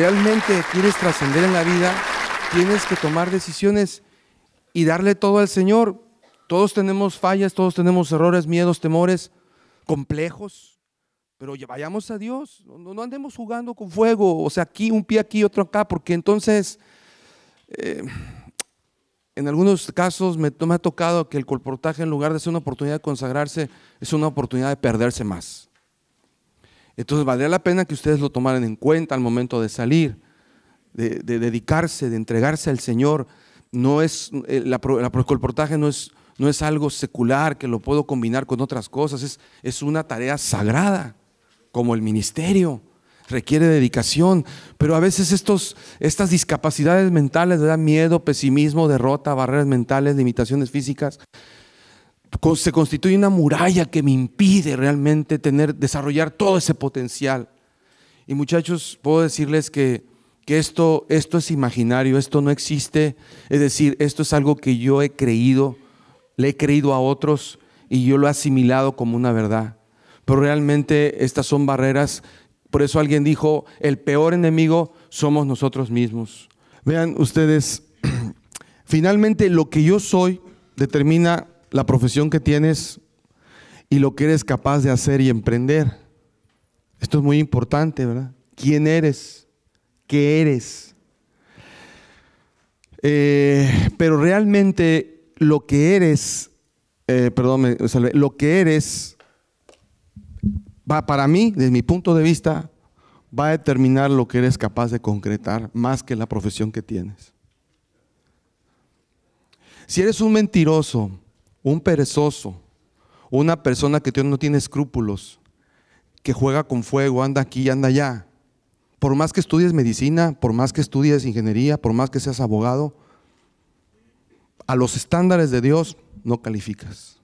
realmente quieres trascender en la vida, tienes que tomar decisiones y darle todo al Señor. Todos tenemos fallas, todos tenemos errores, miedos, temores, complejos, pero vayamos a Dios. No, andemos jugando con fuego, o sea, aquí un pie aquí, otro acá, porque entonces, eh, en algunos casos me, me ha tocado que el colportaje, en lugar de ser una oportunidad de consagrarse, es una oportunidad de perderse más. Entonces valdría la pena que ustedes lo tomaran en cuenta al momento de salir, de, dedicarse, de entregarse al Señor. No es, eh, el, la, no es, no es algo secular que lo puedo combinar con otras cosas, es, es una tarea sagrada, como el ministerio requiere dedicación, pero a veces estos, estas discapacidades mentales, ¿verdad? miedo, pesimismo, derrota, barreras mentales, limitaciones físicas, se constituye una muralla que me impide realmente tener, desarrollar todo ese potencial. Y muchachos, puedo decirles que, que esto, esto es imaginario, esto no existe. Es decir, esto es algo que yo he creído, le he creído a otros y yo lo he asimilado como una verdad. Pero realmente estas son barreras. Por eso alguien dijo, el peor enemigo somos nosotros mismos. Vean ustedes, finalmente lo que yo soy determina la profesión que tienes y lo que eres capaz de hacer y emprender. Esto es muy importante, ¿verdad? ¿Quién eres? ¿Qué eres? Eh, pero realmente lo que eres, eh, perdón, lo que eres, va para mí, desde mi punto de vista, va a determinar lo que eres capaz de concretar más que la profesión que tienes. Si eres un mentiroso, un perezoso, una persona que no tiene escrúpulos, que juega con fuego, anda aquí, anda allá. Por más que estudies medicina, por más que estudies ingeniería, por más que seas abogado, a los estándares de Dios no calificas.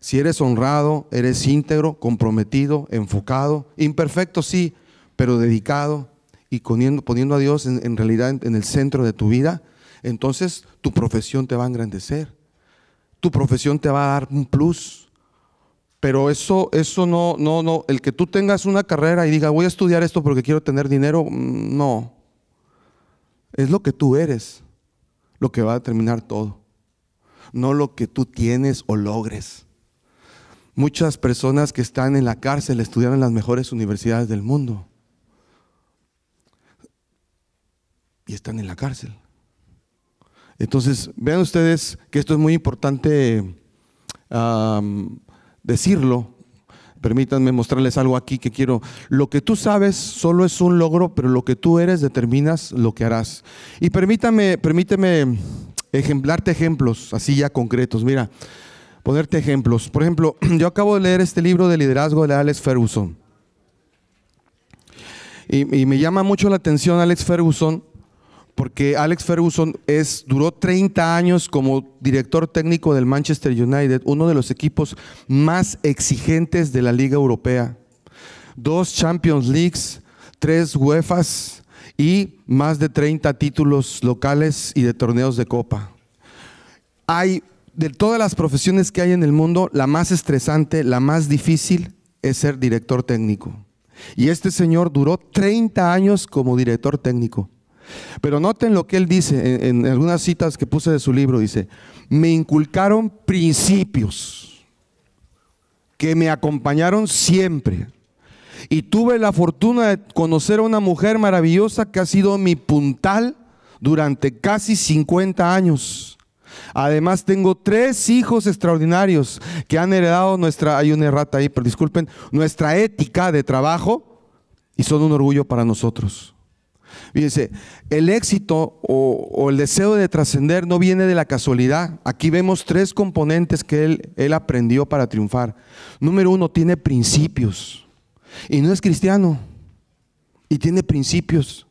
Si eres honrado, eres íntegro, comprometido, enfocado, imperfecto sí, pero dedicado y poniendo, a Dios en, en realidad en el centro de tu vida, entonces tu profesión te va a engrandecer tu profesión te va a dar un plus. Pero eso, eso no, no, no, el que tú tengas una carrera y diga voy a estudiar esto porque quiero tener dinero, mm, no. Es lo que tú eres lo que va a determinar todo, no lo que tú tienes o logres. Muchas personas que están en la cárcel estudian en las mejores universidades del mundo y están en la cárcel. Entonces, vean ustedes que esto es muy importante decirlo. Permítanme mostrarles algo aquí que quiero. Lo que tú sabes solo es un logro, pero lo que tú eres determinas lo que harás. Y permítame, permíteme ejemplarte ejemplos así ya concretos. Mira, ponerte ejemplos. Por ejemplo, yo acabo de leer este libro de liderazgo de Alex Ferguson. y me llama mucho la atención Alex Ferguson porque Alex Ferguson duró 30 años como director técnico del Manchester United, uno de los equipos más exigentes de la Liga Europea. Dos Champions Leagues, tres UEFAs y más de 30 títulos locales y de torneos de copa. Hay, de todas las profesiones que hay en el mundo, la más estresante, la más difícil es ser director técnico. Y este señor duró 30 años como director técnico. Pero noten lo que él dice en, algunas citas que puse de su libro, dice, me inculcaron principios que me acompañaron siempre. Y tuve la fortuna de conocer a una mujer maravillosa que ha sido mi puntal durante casi 50 años. Además tengo tres hijos extraordinarios que han heredado nuestra, hay una errata ahí, pero disculpen, nuestra ética de trabajo y son un orgullo para nosotros. Fíjense, el éxito o, el deseo de trascender no viene de la casualidad. Aquí vemos tres componentes que él, él aprendió para triunfar. Número uno, tiene principios. Y no es cristiano. Y tiene principios.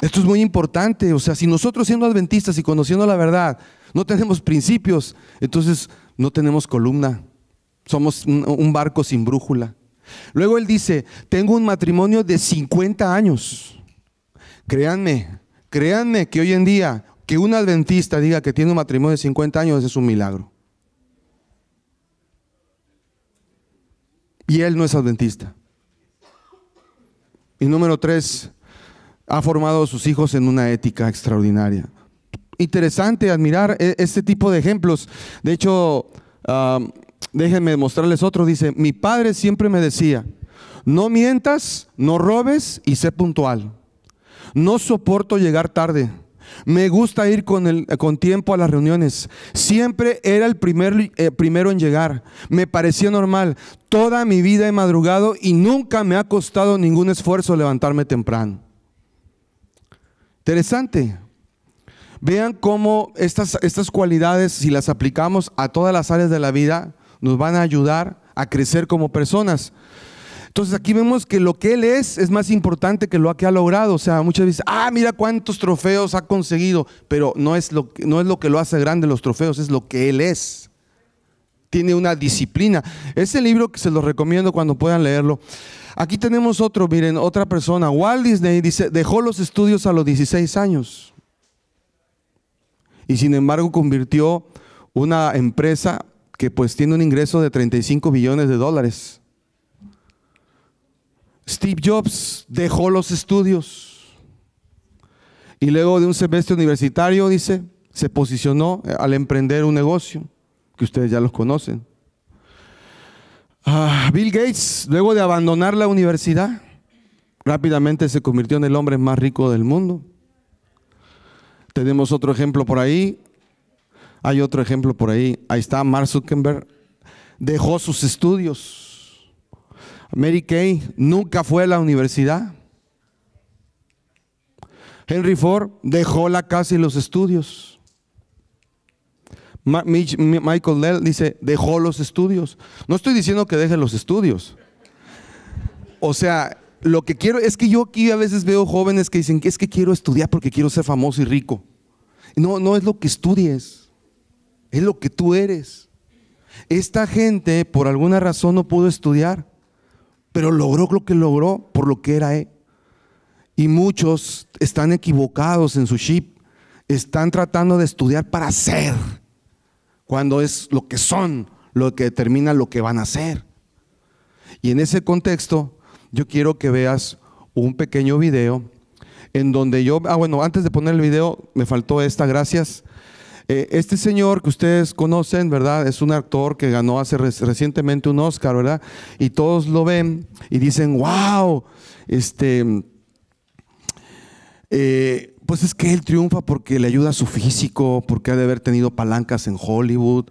Esto es muy importante. O sea, si nosotros siendo adventistas y conociendo la verdad, no tenemos principios, entonces no tenemos columna. Somos un barco sin brújula. Luego él dice, tengo un matrimonio de 50 años. Créanme, créanme que hoy en día que un adventista diga que tiene un matrimonio de 50 años es un milagro. Y él no es adventista. Y número tres, ha formado a sus hijos en una ética extraordinaria. Interesante admirar e-, este tipo de ejemplos. De hecho, Déjenme mostrarles otro. Dice, mi padre siempre me decía, no mientas, no robes y sé puntual. No soporto llegar tarde. Me gusta ir con, el, con tiempo a las reuniones. Siempre era el primer, eh, primero en llegar. Me parecía normal. Toda mi vida he madrugado y nunca me ha costado ningún esfuerzo levantarme temprano. Interesante. Vean cómo estas, estas cualidades, si las aplicamos a todas las áreas de la vida, nos van a ayudar a crecer como personas. Entonces aquí vemos que lo que él es es más importante que lo que ha logrado. O sea, muchas veces, ah, mira cuántos trofeos ha conseguido, pero no es lo, no es lo que lo hace grande los trofeos, es lo que él es tiene una disciplina. Ese libro que se los recomiendo cuando puedan leerlo. Aquí tenemos otro, miren, otra persona. Walt Disney dice, dejó los estudios a los 16 años y sin embargo convirtió una empresa que pues tiene un ingreso de 35 billones de dólares. Steve Jobs dejó los estudios y luego de un semestre universitario, dice, se posicionó eh, al emprender un negocio, que ustedes ya los conocen. Ah, Bill Gates, luego de abandonar la universidad, rápidamente se convirtió en el hombre más rico del mundo. Tenemos otro ejemplo por ahí, hay otro ejemplo por ahí. Ahí está Mark Zuckerberg. Dejó sus estudios. Mary Kay nunca fue a la universidad. Henry Ford dejó la casa y los estudios. Michael Dell dice, dejó los estudios. No estoy diciendo que deje los estudios. O sea, lo que quiero es que yo aquí a veces veo jóvenes que dicen que es que quiero estudiar porque quiero ser famoso y rico. No, no es lo que estudies es lo que tú eres. Esta gente por alguna razón no pudo estudiar, pero logró lo que logró por lo que era él. Y muchos están equivocados en su chip, están tratando de estudiar para ser, cuando es lo que son, lo que determina lo que van a ser. Y en ese contexto, yo quiero que veas un pequeño video en donde yo, ah bueno, antes de poner el video, me faltó esta, gracias. Eh, este señor que ustedes conocen, ¿verdad? Es un actor que ganó hace recientemente un Oscar, ¿verdad? Y todos lo ven y dicen, wow, este... Eh, pues es que él triunfa porque le ayuda a su físico, porque ha de haber tenido palancas en Hollywood,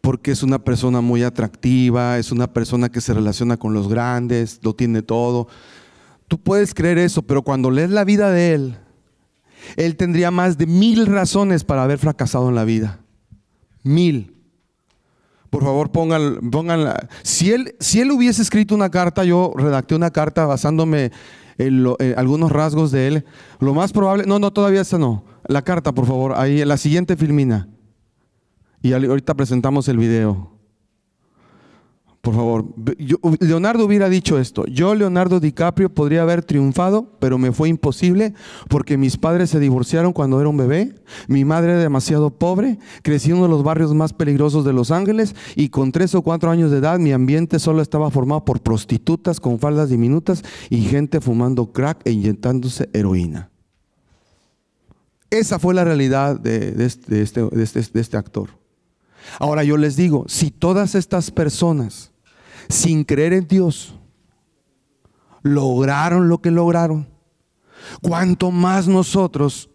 porque es una persona muy atractiva, es una persona que se relaciona con los grandes, lo tiene todo. Tú puedes creer eso, pero cuando lees la vida de él, él tendría más de mil razones para haber fracasado en la vida. Mil. Por favor, pongan, si él, si él hubiese escrito una carta, yo redacté una carta basándome en, algunos rasgos de él. Lo más probable, no, no, todavía está no. La carta, por favor, ahí, en la siguiente filmina. Y ahorita presentamos el video. Por favor, Leonardo hubiera dicho esto, yo Leonardo DiCaprio podría haber triunfado, pero me fue imposible porque mis padres se divorciaron cuando era un bebé, mi madre era demasiado pobre, crecí en uno de los barrios más peligrosos de Los Ángeles y con tres o cuatro años de edad mi ambiente solo estaba formado por prostitutas con faldas diminutas y gente fumando crack e inyectándose heroína. Esa fue la realidad de, este, este, este, este actor. Ahora yo les digo, si todas estas personas sin creer en Dios, lograron lo que lograron. Cuanto más nosotros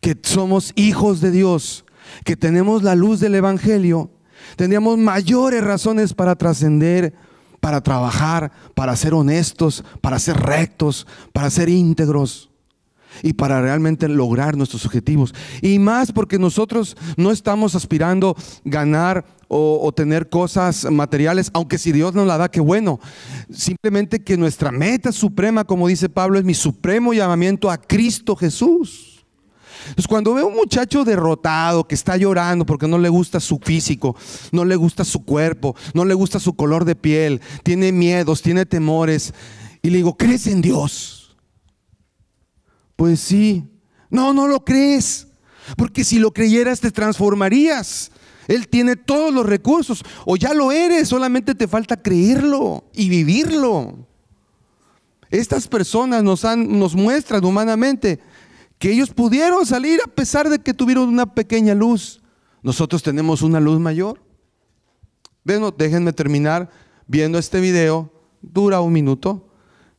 que somos hijos de Dios, que tenemos la luz del Evangelio, tendríamos mayores razones para trascender, para trabajar, para ser honestos, para ser rectos, para ser íntegros y para realmente lograr nuestros objetivos. Y más porque nosotros no estamos aspirando ganar o, tener cosas materiales, aunque si Dios nos la da, qué bueno. Simplemente que nuestra meta suprema, como dice Pablo, es mi supremo llamamiento a Cristo Jesús. Entonces, cuando veo un muchacho derrotado que está llorando porque no le gusta su físico, no le gusta su cuerpo, no le gusta su color de piel, tiene miedos, tiene temores, y le digo, crees en Dios. Pues sí. No, no lo crees. Porque si lo creyeras te transformarías. Él tiene todos los recursos. O ya lo eres, solamente te falta creerlo y vivirlo. Estas personas nos, han, nos muestran humanamente que ellos pudieron salir a pesar de que tuvieron una pequeña luz. Nosotros tenemos una luz mayor. Bueno, déjenme terminar viendo este video. Dura un minuto.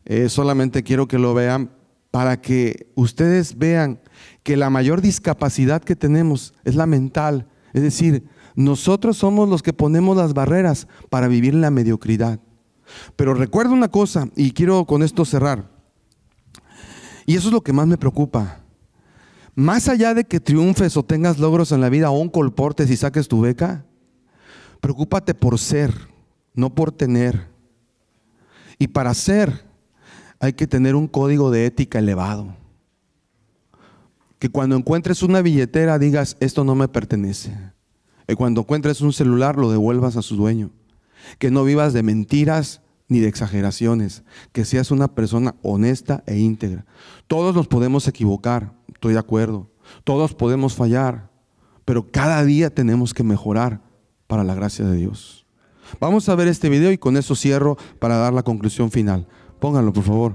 Eh, solamente quiero que lo vean para que ustedes vean que la mayor discapacidad que tenemos es la mental. Es decir, nosotros somos los que ponemos las barreras para vivir en la mediocridad. Pero recuerdo una cosa, y quiero con esto cerrar, y eso es lo que más me preocupa. Más allá de que triunfes o tengas logros en la vida o un colportes y saques tu beca, preocúpate por ser, no por tener. Y para ser, hay que tener un código de ética elevado. Que cuando encuentres una billetera digas, esto no me pertenece. Y cuando encuentres un celular lo devuelvas a su dueño. Que no vivas de mentiras ni de exageraciones. Que seas una persona honesta e íntegra. Todos nos podemos equivocar, estoy de acuerdo. Todos podemos fallar. Pero cada día tenemos que mejorar para la gracia de Dios. Vamos a ver este video y con eso cierro para dar la conclusión final. Pónganlo, por favor.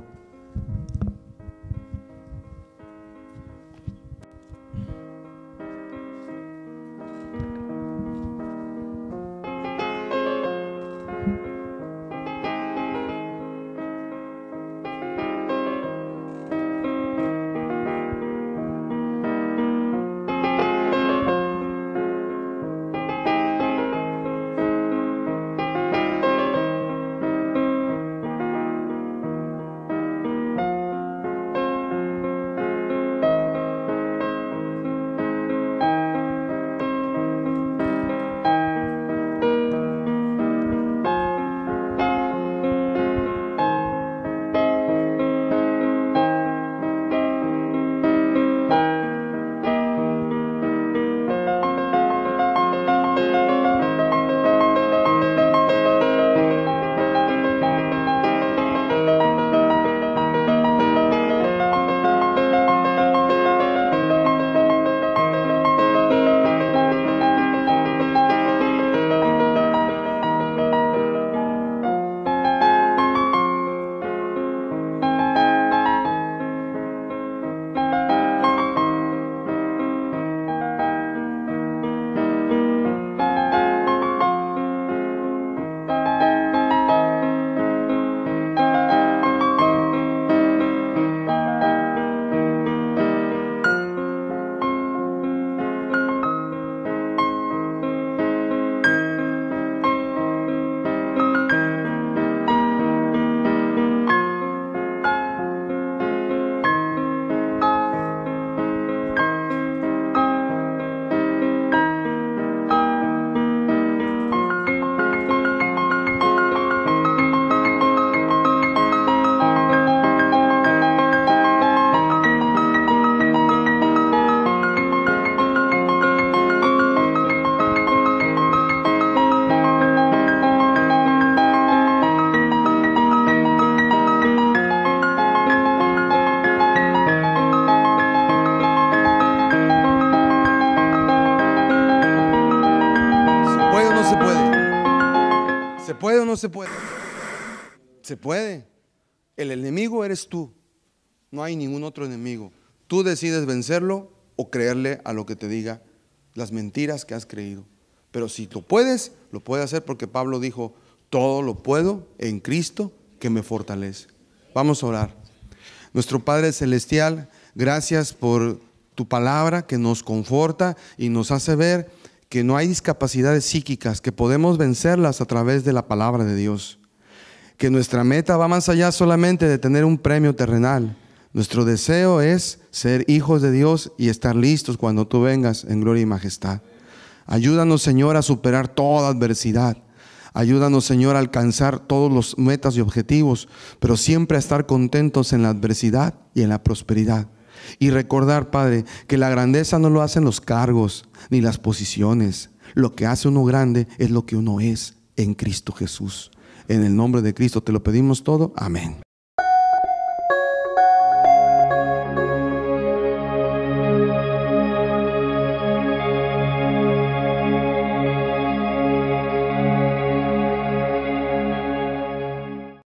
puede o no se puede? Se puede. El enemigo eres tú. No hay ningún otro enemigo. Tú decides vencerlo o creerle a lo que te diga las mentiras que has creído. Pero si lo puedes, lo puedes hacer porque Pablo dijo, todo lo puedo en Cristo que me fortalece. Vamos a orar. Nuestro Padre Celestial, gracias por tu palabra que nos conforta y nos hace ver que no hay discapacidades psíquicas, que podemos vencerlas a través de la palabra de Dios, que nuestra meta va más allá solamente de tener un premio terrenal. Nuestro deseo es ser hijos de Dios y estar listos cuando tú vengas en gloria y majestad. Ayúdanos, Señor, a superar toda adversidad. Ayúdanos, Señor, a alcanzar todos los metas y objetivos, pero siempre a estar contentos en la adversidad y en la prosperidad. Y recordar, Padre, que la grandeza no lo hacen los cargos ni las posiciones. Lo que hace uno grande es lo que uno es en Cristo Jesús. En el nombre de Cristo te lo pedimos todo. Amén.